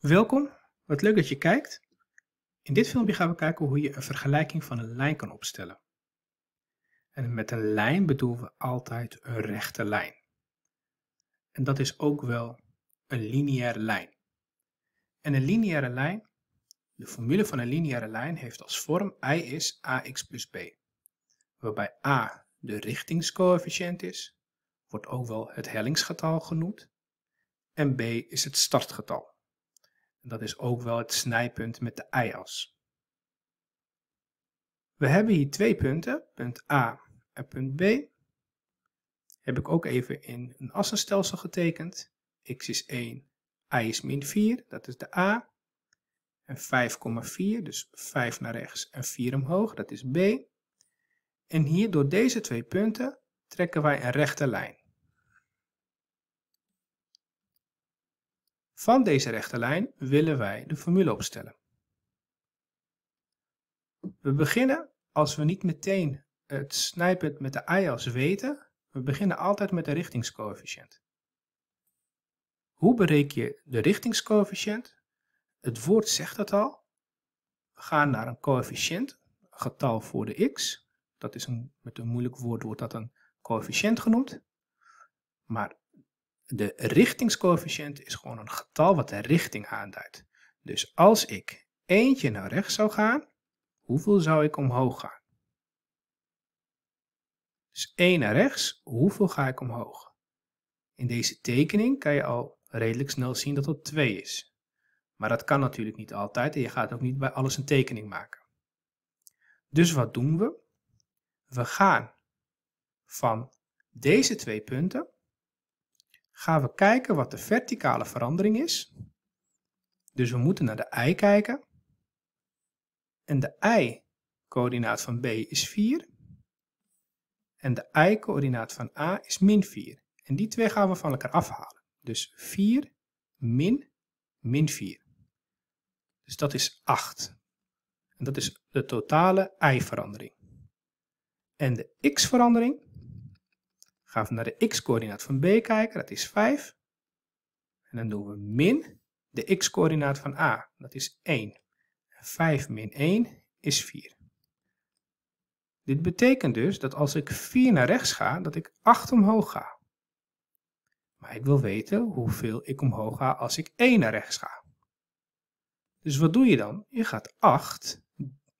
Welkom, wat leuk dat je kijkt. In dit filmpje gaan we kijken hoe je een vergelijking van een lijn kan opstellen. En met een lijn bedoelen we altijd een rechte lijn. En dat is ook wel een lineaire lijn. En een lineaire lijn, de formule van een lineaire lijn heeft als vorm i is ax plus b. Waarbij a de richtingscoëfficiënt is, wordt ook wel het hellingsgetal genoemd, en b is het startgetal. Dat is ook wel het snijpunt met de y-as. We hebben hier twee punten, punt A en punt B. Heb ik ook even in een assenstelsel getekend. x is 1, y is min 4, dat is de A. En 5,4, dus 5 naar rechts en 4 omhoog, dat is B. En hier door deze twee punten trekken wij een rechte lijn. Van deze rechte lijn willen wij de formule opstellen. We beginnen als we niet meteen het snijpunt met de y-as weten, we beginnen altijd met de richtingscoëfficiënt. Hoe bereken je de richtingscoëfficiënt? Het woord zegt dat al. We gaan naar een coëfficiënt, een getal voor de x. Dat is een, met een moeilijk woord wordt dat een coëfficiënt genoemd. Maar de richtingscoëfficiënt is gewoon een getal wat de richting aanduidt. Dus als ik eentje naar rechts zou gaan, hoeveel zou ik omhoog gaan? Dus 1 naar rechts, hoeveel ga ik omhoog? In deze tekening kan je al redelijk snel zien dat dat 2 is. Maar dat kan natuurlijk niet altijd en je gaat ook niet bij alles een tekening maken. Dus wat doen we? We gaan van deze twee punten gaan we kijken wat de verticale verandering is. Dus we moeten naar de y kijken. En de y-coördinaat van b is 4. En de y-coördinaat van a is min 4. En die twee gaan we van elkaar afhalen. Dus 4 min min 4. Dus dat is 8. En dat is de totale y-verandering. En de x-verandering, Gaan we naar de x-coördinaat van B kijken, dat is 5. En dan doen we min de x-coördinaat van A, dat is 1. 5 min 1 is 4. Dit betekent dus dat als ik 4 naar rechts ga, dat ik 8 omhoog ga. Maar ik wil weten hoeveel ik omhoog ga als ik 1 naar rechts ga. Dus wat doe je dan? Je gaat 8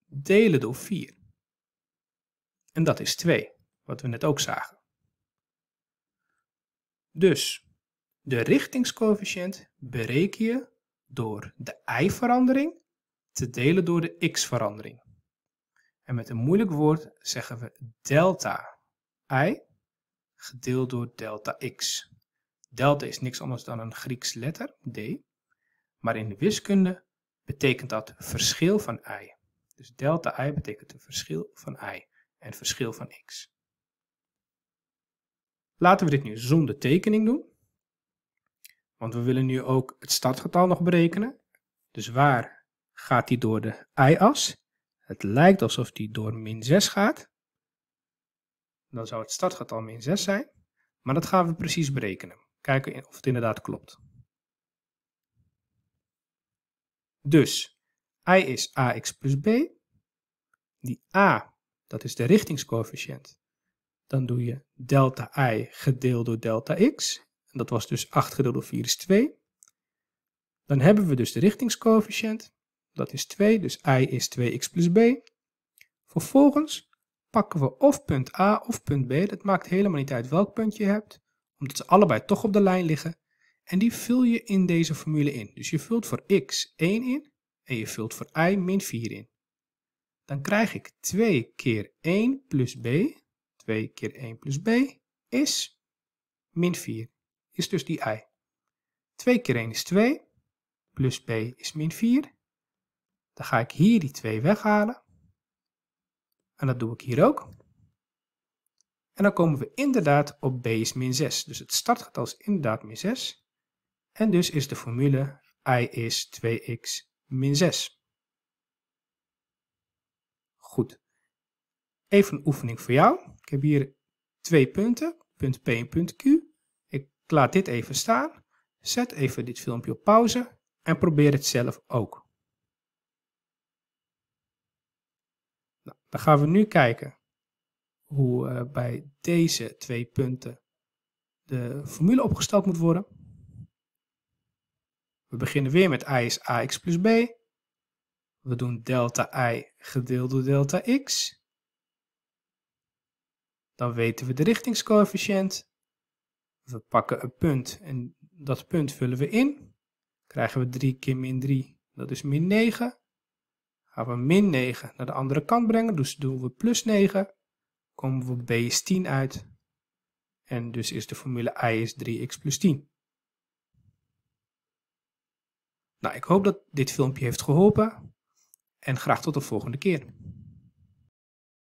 delen door 4. En dat is 2, wat we net ook zagen. Dus de richtingscoëfficiënt bereken je door de y-verandering te delen door de x-verandering. En met een moeilijk woord zeggen we delta i gedeeld door delta x. Delta is niks anders dan een Grieks letter, d. Maar in de wiskunde betekent dat verschil van i. Dus delta i betekent het verschil van i en verschil van x. Laten we dit nu zonder tekening doen. Want we willen nu ook het startgetal nog berekenen. Dus waar gaat die door de y-as? Het lijkt alsof die door min 6 gaat. Dan zou het startgetal min 6 zijn. Maar dat gaan we precies berekenen. Kijken of het inderdaad klopt. Dus i is ax plus b. Die a, dat is de richtingscoëfficiënt dan doe je delta i gedeeld door delta x. En dat was dus 8 gedeeld door 4 is 2. Dan hebben we dus de richtingscoëfficiënt. Dat is 2, dus i is 2x plus b. Vervolgens pakken we of punt a of punt b. Dat maakt helemaal niet uit welk punt je hebt, omdat ze allebei toch op de lijn liggen. En die vul je in deze formule in. Dus je vult voor x 1 in en je vult voor i min 4 in. Dan krijg ik 2 keer 1 plus b, 2 keer 1 plus b is min 4. Is dus die i. 2 keer 1 is 2, plus b is min 4. Dan ga ik hier die 2 weghalen. En dat doe ik hier ook. En dan komen we inderdaad op b is min 6. Dus het startgetal is inderdaad min 6. En dus is de formule i is 2x min 6. Goed. Even een oefening voor jou. Ik heb hier twee punten, punt P en punt Q. Ik laat dit even staan. Zet even dit filmpje op pauze en probeer het zelf ook. Nou, dan gaan we nu kijken hoe eh, bij deze twee punten de formule opgesteld moet worden. We beginnen weer met i is ax plus b. We doen delta i gedeeld door delta x. Dan weten we de richtingscoëfficiënt. We pakken een punt en dat punt vullen we in. Krijgen we 3 keer min 3, dat is min 9. Gaan we min 9 naar de andere kant brengen, dus doen we plus 9. Komen we op b is 10 uit. En dus is de formule i is 3x plus 10. Nou, ik hoop dat dit filmpje heeft geholpen en graag tot de volgende keer.